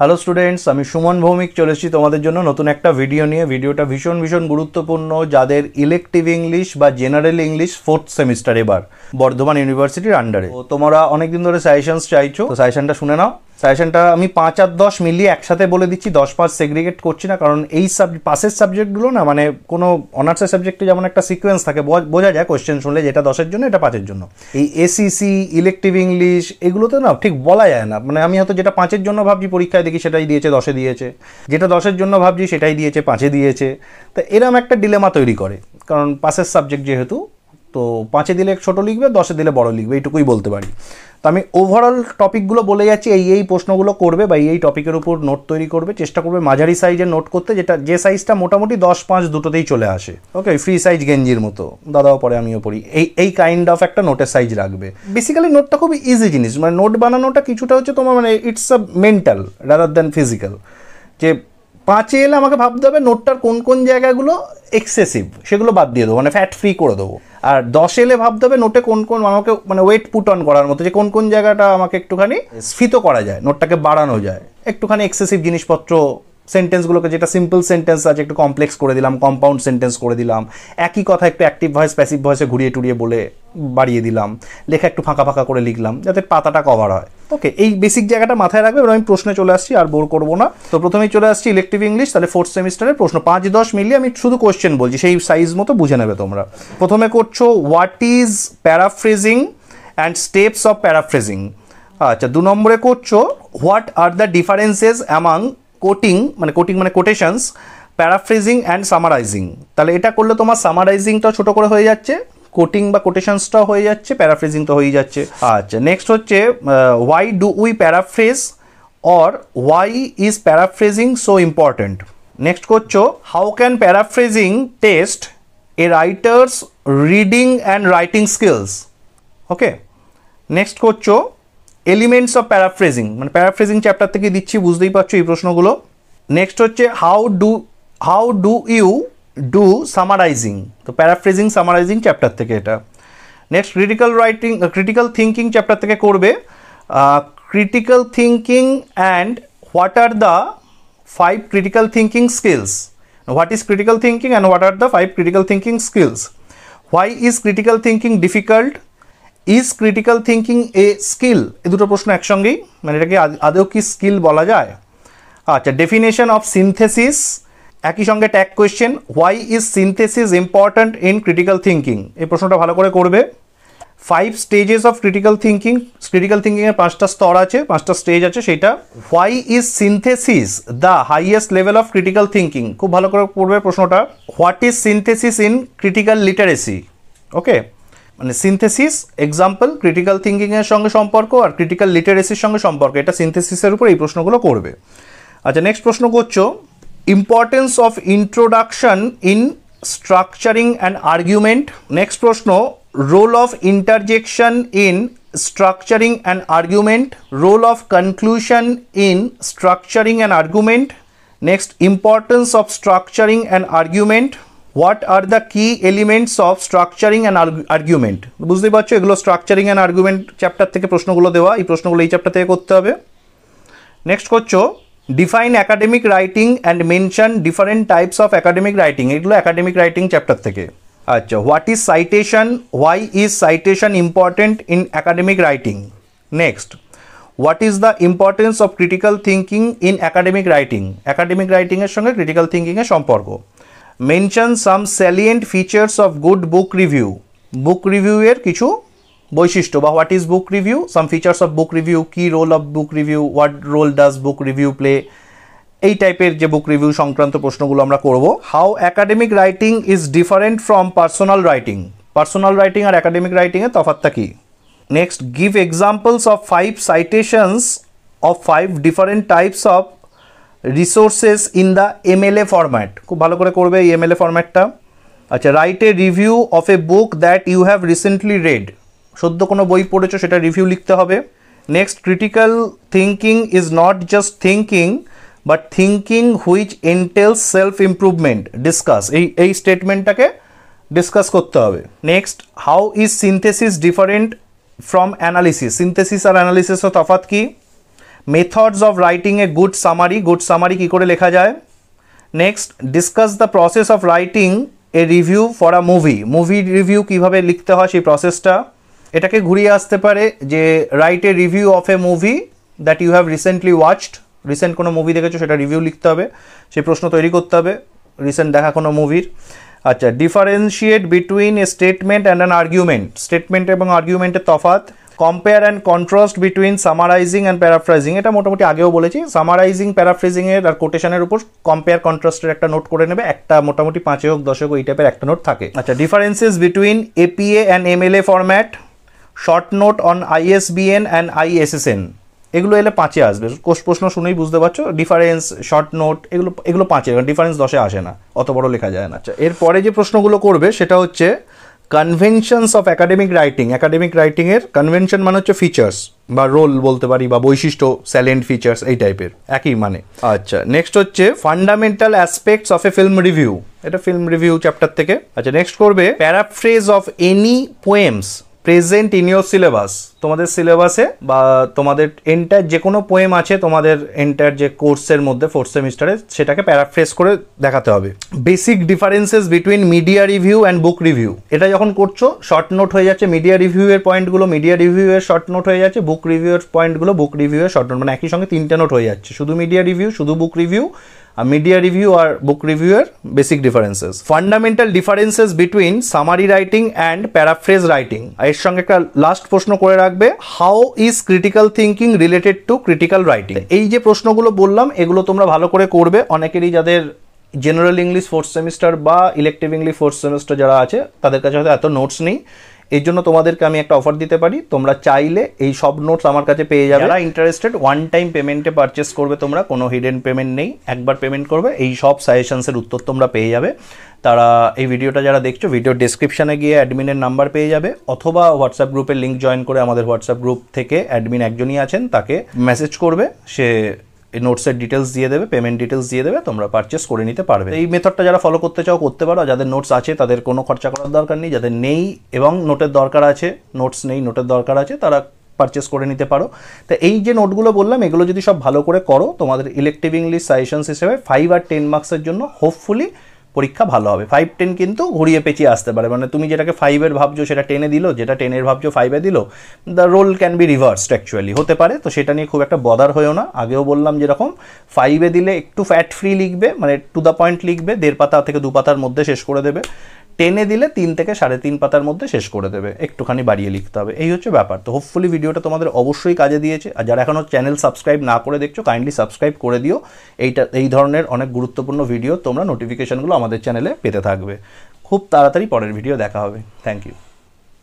hello students আমি সুমন ভৌমিক চলে এসেছি তোমাদের জন্য নতুন একটা ভিডিও নিয়ে ভিডিওটা ভীষণ ভীষণ গুরুত্বপূর্ণ যাদের ইলেকটিভ ইংলিশ বা জেনারেল ইংলিশ ফোর্থ সেমিস্টার এবার বর্ধমান ইউনিভার্সিটির আন্ডারে তো তোমরা অনেকদিন ধরে সাজেশনস চাইছো তো সাজেশনটা শুনে নাও সাজেশনটা আমি পাঁচ আর দশ মিলিয়ে একসাথে বলে দিচ্ছি দশ পাঁচ সেগ্রিগেট করছি না কারণ এই সাব পাশের সাবজেক্টগুলো না মানে কোনো অনার্সের সাবজেক্টে যেমন একটা সিকোয়েন্স থাকে বোঝা যায় কোয়েশ্চেন শুনলে যেটা দশের জন্য এটা পাঁচের জন্য এই এসিসি ইলেকটিভ ইংলিশ এগুলোতে না ঠিক বলা যায় না মানে আমি হয়তো যেটা পাঁচের জন্য ভাবছি পরীক্ষায় দেখি সেটাই দিয়েছে দশে দিয়েছে যেটা দশের জন্য ভাবছি সেটাই দিয়েছে পাঁচে দিয়েছে তো এরম একটা ডিলেমা তৈরি করে কারণ পাশের সাবজেক্ট যেহেতু তো পাঁচে দিলে ছোট লিখবে দশে দিলে বড় লিখবে এইটুকুই বলতে পারি তো আমি ওভারঅল টপিকগুলো বলে যাচ্ছি এই এই প্রশ্নগুলো করবে বা এই টপিকের উপর নোট তৈরি করবে চেষ্টা করবে মাঝারি সাইজের নোট করতে যেটা যে সাইজটা মোটামুটি দশ পাঁচ দুটোতেই চলে আসে ওকে ফ্রি সাইজ গেঞ্জির মতো দাদাও পরে আমিও পড়ি এই এই কাইন্ড অফ একটা নোটের সাইজ রাখবে বেসিক্যালি নোটটা খুব ইজি জিনিস মানে নোট বানানোটা কিছুটা হচ্ছে তোমার মানে it's a mental rather than physical যে পাঁচে এলে আমাকে ভাবতে হবে নোটটার কোন কোন জায়গাগুলো এক্সেসিভ সেগুলো বাদ দিয়ে দেবো মানে ফ্যাট ফ্রি করে দেবো আর দশ এলে ভাবতে হবে নোটে কোন কোন আমাকে মানে ওয়েট পুট অন করার মতো যে কোন কোন জায়গাটা আমাকে একটুখানি স্ফীত করা যায় নোটটাকে বাড়ানো যায় একটুখানি এক্সেসিভ জিনিসপত্র সেন্টেন্সগুলোকে যেটা সিম্পল সেন্টেন্স আছে একটু কমপ্লেক্স করে দিলাম কম্পাউন্ড সেন্টেন্স করে দিলাম একই কথা একটু অ্যাক্টিভ ভয়েস প্যাসিভ ভয়েসে ঘুরিয়ে টুরিয়ে বলে বাড়িয়ে দিলাম লেখা একটু ফাঁকা ফাঁকা করে লিখলাম যাতে পাতাটা কভার হয় ওকে এই বেসিক জায়গাটা মাথায় রাখবে এবার আমি প্রশ্নে চলে আসছি আর বোর করবো না তো প্রথমেই চলে আসছি ইলেকটিভ ইংলিশ তাহলে ফোর্থ সেমিস্টারের প্রশ্ন পাঁচ দশ মিলিয়ে আমি শুধু কোয়েশ্চেন বলছি সেই সাইজ মতো বুঝে নেবে তোমরা প্রথমে করছো what is paraphrasing and steps of paraphrasing আচ্ছা দু নম্বরে করছো what are the differences among quoting মানে কোটিং মানে কোটেশনস প্যারাফ্রেজিং অ্যান্ড সামারাইজিং তাহলে এটা করলে তোমার সামারাইজিংটা ছোটো করে হয়ে যাচ্ছে কোটিং বা কোটেশনসটা হয়ে যাচ্ছে প্যারাফ্রেজিং তো হয়ে যাচ্ছে আচ্ছা নেক্সট হচ্ছে why do we paraphrase or why is paraphrasing so important next করছো how can paraphrasing test a writer's reading and writing skills okay next করছো এলিমেন্টস অফ প্যারাফ্রেজিং মানে প্যারাফ্রেজিং চ্যাপ্টার থেকে দিচ্ছি বুঝতেই পারছো এই প্রশ্নগুলো নেক্সট হচ্ছে how do how do you do summarising তো প্যারাফ্রেজিং সামারাইজিং চ্যাপ্টার থেকে এটা next critical writing critical thinking chapter থেকে করবে critical thinking and what are the five critical thinking skills what is critical thinking and what are the five critical thinking skills why is critical thinking difficult is critical thinking a skill এ দুটো প্রশ্ন একসঙ্গেই মানে এটাকে আদৌ কি skill বলা যায় আচ্ছা ডেফিনেশন অফ সিনথেসিস একই সঙ্গে tag question why is synthesis important in critical thinking এই প্রশ্নটা ভালো করে করবে five stages of critical thinking critical থিঙ্কিংয়ের পাঁচটা স্তর আছে পাঁচটা স্টেজ আছে সেটা why is synthesis the highest level of critical thinking খুব ভালো করে পড়বে প্রশ্নটা what is synthesis in critical literacy okay মানে সিনথেসিস এক্সাম্পল ক্রিটিক্যাল থিঙ্কিংয়ের সঙ্গে সম্পর্ক আর ক্রিটিক্যাল লিটারেসির সঙ্গে সম্পর্ক এটা সিনথেসিসের উপর এই প্রশ্নগুলো করবে আচ্ছা নেক্সট প্রশ্ন করছো importance of introduction in structuring and argument next প্রশ্ন role of interjection in structuring and argument role of conclusion in structuring and argument next importance of structuring and argument what are the key elements of structuring and argument বুঝতেই পারছো এগুলো structuring and argument chapter থেকে প্রশ্নগুলো দেওয়া এই প্রশ্নগুলো এই chapter থেকে করতে হবে নেক্সট করছো define academic writing and mention different types of academic writing এগুলো অ্যাকাডেমিক রাইটিং চ্যাপ্টার থেকে আচ্ছা what is citation why is citation important in academic writing next what is the importance of critical thinking in academic writing academic রাইটিংয়ের সঙ্গে critical থিঙ্কিংয়ের সম্পর্ক mention some salient features of good book review book রিভিউয়ের কিছু বৈশিষ্ট্য বা what is book review some features of book review কি role of book review what role does book review play এই টাইপের যে বুক রিভিউ সংক্রান্ত প্রশ্নগুলো আমরা করব how academic writing is different from personal writing personal writing আর academic রাইটিংয়ের তফাতটা কী next give examples of five citations of five different types of resources in the MLA format খুব ভালো করে করবে এই এমএলএ ফরম্যাটটা আচ্ছা write a review of a book that you have recently read সদ্য কোনো বই পড়েছো সেটা রিভিউ লিখতে হবে next critical thinking is not just thinking but thinking which entails self improvement discuss এই এই স্টেটমেন্টটাকে ডিসকাস করতে হবে next how is synthesis different from analysis synthesis আর অ্যানালিসিসও তফাত কী methods of writing a good summary good summary কী করে লেখা যায় next discuss the process of writing a review for a movie movie review কীভাবে লিখতে হয় সেই প্রসেসটা এটাকে ঘুরিয়ে আসতে পারে যে write a review of a movie that you have recently watched recent কোনো মুভি দেখেছো সেটা রিভিউ লিখতে হবে সেই প্রশ্ন তৈরি করতে হবে রিসেন্ট দেখা কোনো মুভির আচ্ছা differentiate between a statement and an argument statement এবং আর্গুমেন্টের তফাত compare and contrast between summarising and paraphrasing এটা মোটামুটি আগেও বলেছি সামারাইজিং এর আর কোটেশনের উপর কম্পেয়ার কন্ট্রাস্টের একটা নোট করে নেবে একটা মোটামুটি পাঁচে হোক দশে হোক এই টাইপের একটা নোট থাকে আচ্ছা differences between APA and MLA format short note on ISBN and ISSN এগুলো এলে পাঁচে আসবে প্রশ্ন শুনেই বুঝতে পারছো ডিফারেন্স শর্ট নোট এগুলো এগুলো পাঁচে ডিফারেন্স দশে আসে না অত বড় লেখা যায় না আচ্ছা এরপরে যে প্রশ্নগুলো করবে সেটা হচ্ছে conventions of academic writing academic রাইটিংয়ের কনভেনশন মানে হচ্ছে ফিচার্স বা রোল বলতে পারি বা বৈশিষ্ট্য স্যালেন্ট ফিচার্স এই টাইপের একই মানে আচ্ছা নেক্সট হচ্ছে fundamental aspects of a film review এটা ফিল্ম রিভিউ চ্যাপ্টার থেকে আচ্ছা নেক্সট করবে paraphrase of any poems present in your syllabus তোমাদের সিলেবাসে বা তোমাদের এন্টার যে কোনো পোয়েম আছে তোমাদের এন্টার যে কোর্সের মধ্যে ফোর্থ সেমিস্টারে সেটাকে প্যারাফ্রেস করে দেখাতে হবে basic differences between media review and book review এটা যখন করছো শর্ট নোট হয়ে যাচ্ছে মিডিয়া রিভিউয়ের পয়েন্টগুলো মিডিয়া রিভিউয়ের শর্ট নোট হয়ে যাচ্ছে বুক রিভিউয়ের পয়েন্টগুলো বুক রিভিউয়ের শর্ট নোট মানে একই সঙ্গে তিনটে নোট হয়ে যাচ্ছে শুধু মিডিয়া রিভিউ শুধু বুক রিভিউ মিডিয়া রিভিউ আর বুক রিভিউয়ের basic differences fundamental differences between summary writing and paraphrase writing এর সঙ্গে একটা লাস্ট প্রশ্ন করে রাখবে how is critical thinking related to critical writing এই যে প্রশ্নগুলো বললাম এগুলো তোমরা ভালো করে করবে অনেকেরই যাদের জেনারেল ইংলিশ ফোর্থ সেমিস্টার বা ইলেকটিভ ইংলিশ ফোর্থ সেমিস্টার যারা আছে তাদের কাছে হয়তো এত নোটস নেই এই জন্য তোমাদেরকে আমি একটা অফার দিতে পারি তোমরা চাইলে এই সব নোটস আমার কাছে পেয়ে যাবে যারা ইন্টারেস্টেড ওয়ান টাইম পেমেন্টে পারচেস করবে তোমরা কোনো হিডেন পেমেন্ট নেই একবার পেমেন্ট করবে এই সব সাজেশনসের উত্তর তোমরা পেয়ে যাবে তারা এই ভিডিওটা যারা দেখছো ভিডিও ডিসক্রিপশানে গিয়ে অ্যাডমিনের নাম্বার পেয়ে যাবে অথবা হোয়াটসঅ্যাপ গ্রুপে লিঙ্ক জয়েন করে আমাদের হোয়াটসঅ্যাপ গ্রুপ থেকে অ্যাডমিন একজনই আছেন তাকে মেসেজ করবে সে এই নোটসের ডিটেলস দিয়ে দেবে পেমেন্ট ডিটেলস দিয়ে দেবে তোমরা পারচেস করে নিতে পারবে এই মেথডটা যারা ফলো করতে চাও করতে পারো যাদের নোটস আছে তাদের কোনো খরচা করার দরকার নেই যাদের নেই এবং নোটের দরকার আছে নোটস নেই নোটের দরকার আছে তারা পারচেস করে নিতে পারো তো এই যে নোটগুলো বললাম এগুলো যদি সব ভালো করে করো তোমাদের ইলেকটিভ ইংলিশ সাজেশনস হিসেবে ফাইভ আর টেন মার্কসের জন্য হোপফুলি পরীক্ষা ভালো হবে ফাইভ টেন কিন্তু ঘুরিয়ে পেঁচিয়ে আসতে পারে মানে তুমি যেটাকে ফাইভের ভাবছো সেটা টেনে দিল যেটা টেনের ভাবছো ফাইভে দিল the role can be reversed actually হতে পারে তো সেটা নিয়ে খুব একটা বদার হয়েও না আগেও বললাম যেরকম ফাইভে দিলে একটু ফ্যাট ফ্রি লিখবে মানে টু দ্য পয়েন্ট লিখবে দেড় পাতা থেকে দু পাতার মধ্যে শেষ করে দেবে টেনে দিলে তিন থেকে সাড়ে তিন পাতার মধ্যে শেষ করে দেবে একটুখানি বাড়িয়ে লিখতে হবে এই হচ্ছে ব্যাপার তো হোপফুলি ভিডিওটা তোমাদের অবশ্যই কাজে দিয়েছে আর যারা এখনও চ্যানেল সাবস্ক্রাইব না করে দেখছো কাইন্ডলি সাবস্ক্রাইব করে দিও এইটা এই ধরনের অনেক গুরুত্বপূর্ণ ভিডিও তোমরা নোটিফিকেশানগুলো আমাদের চ্যানেলে পেতে থাকবে খুব তাড়াতাড়ি পরের ভিডিও দেখা হবে থ্যাংক ইউ